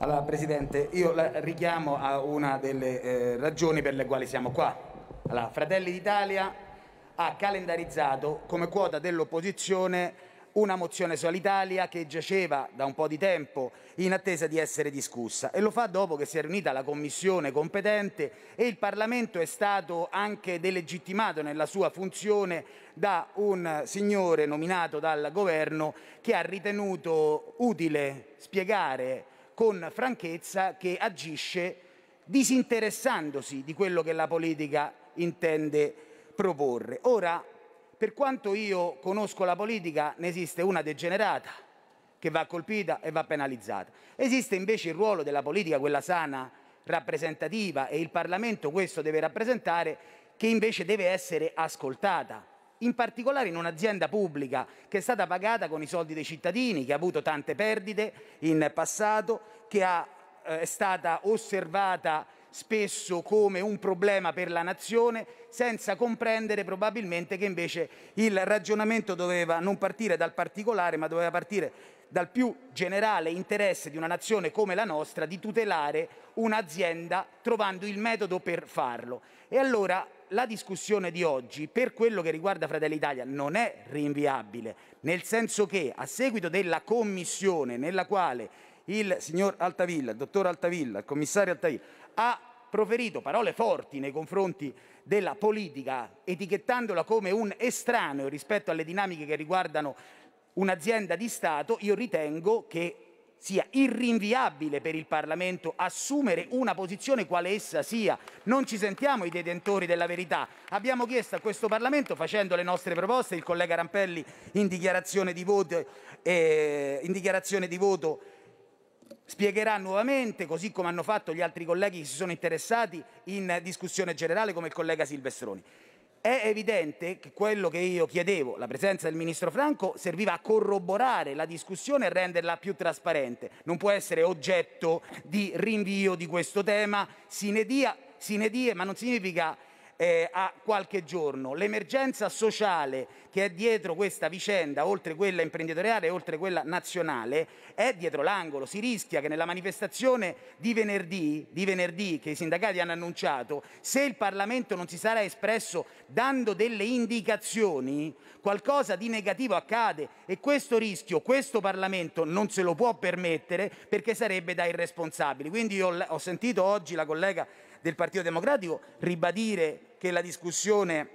Allora Presidente, io la richiamo a una delle eh, ragioni per le quali siamo qua. Allora, Fratelli d'Italia ha calendarizzato come quota dell'opposizione una mozione sull'Italia che giaceva da un po' di tempo in attesa di essere discussa e lo fa dopo che si è riunita la commissione competente e il Parlamento è stato anche delegittimato nella sua funzione da un signore nominato dal governo che ha ritenuto utile spiegare con franchezza che agisce disinteressandosi di quello che la politica intende proporre. Ora, per quanto io conosco la politica, ne esiste una degenerata che va colpita e va penalizzata. Esiste invece il ruolo della politica, quella sana, rappresentativa, e il Parlamento questo deve rappresentare, che invece deve essere ascoltata in particolare in un'azienda pubblica che è stata pagata con i soldi dei cittadini, che ha avuto tante perdite in passato, che ha, eh, è stata osservata spesso come un problema per la nazione senza comprendere probabilmente che invece il ragionamento doveva non partire dal particolare ma doveva partire dal più generale interesse di una nazione come la nostra di tutelare un'azienda trovando il metodo per farlo. E allora la discussione di oggi per quello che riguarda Fratelli Italia non è rinviabile, nel senso che a seguito della commissione nella quale il signor Altavilla, il dottor Altavilla, il commissario Altavilla, ha proferito parole forti nei confronti della politica, etichettandola come un estraneo rispetto alle dinamiche che riguardano un'azienda di Stato, io ritengo che sia irrinviabile per il Parlamento assumere una posizione quale essa sia. Non ci sentiamo i detentori della verità. Abbiamo chiesto a questo Parlamento, facendo le nostre proposte, il collega Rampelli in dichiarazione di voto, eh, in dichiarazione di voto spiegherà nuovamente, così come hanno fatto gli altri colleghi che si sono interessati in discussione generale, come il collega Silvestroni. È evidente che quello che io chiedevo, la presenza del ministro Franco, serviva a corroborare la discussione e renderla più trasparente. Non può essere oggetto di rinvio di questo tema, sine die, sine die ma non significa eh, a qualche giorno. L'emergenza sociale che è dietro questa vicenda, oltre quella imprenditoriale, e oltre quella nazionale, è dietro l'angolo. Si rischia che nella manifestazione di venerdì, di venerdì che i sindacati hanno annunciato, se il Parlamento non si sarà espresso dando delle indicazioni, qualcosa di negativo accade e questo rischio questo Parlamento non se lo può permettere perché sarebbe da irresponsabili. Quindi io ho sentito oggi la collega del Partito Democratico ribadire che la discussione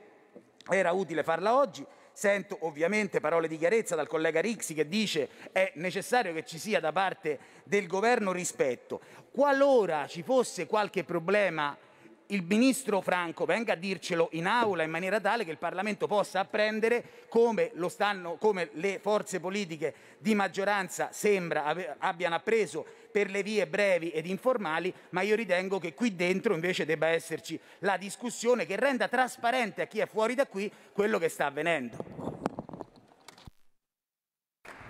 era utile farla oggi. Sento ovviamente parole di chiarezza dal collega Rixi che dice che è necessario che ci sia da parte del governo rispetto. Qualora ci fosse qualche problema il ministro Franco venga a dircelo in aula in maniera tale che il Parlamento possa apprendere come, lo stanno, come le forze politiche di maggioranza sembra abbiano appreso per le vie brevi ed informali, ma io ritengo che qui dentro invece debba esserci la discussione che renda trasparente a chi è fuori da qui quello che sta avvenendo.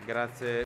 Grazie.